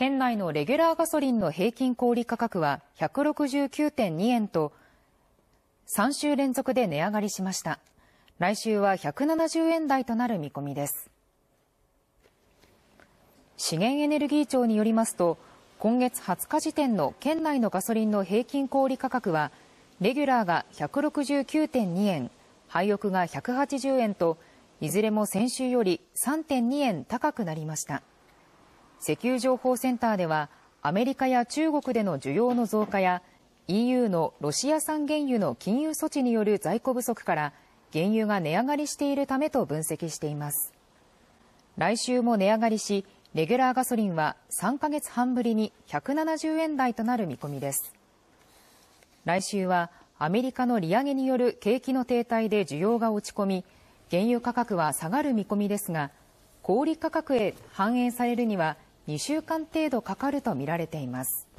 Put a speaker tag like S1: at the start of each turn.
S1: 県内のレギュラーガソリンの平均小売価格は169.2円と3週連続で値上がりしました来週は170円台となる見込みです資源エネルギー庁によりますと今月20日時点の県内のガソリンの平均小売価格はレギュラーが169.2円廃屋が180円といずれも先週より3.2円高くなりました石油情報センターではアメリカや中国での需要の増加や EU のロシア産原油の禁輸措置による在庫不足から原油が値上がりしているためと分析しています来週も値上がりしレギュラーガソリンは3ヶ月半ぶりに170円台となる見込みです来週はアメリカの利上げによる景気の停滞で需要が落ち込み原油価格は下がる見込みですが小売価格へ反映されるには2週間程度かかるとみられています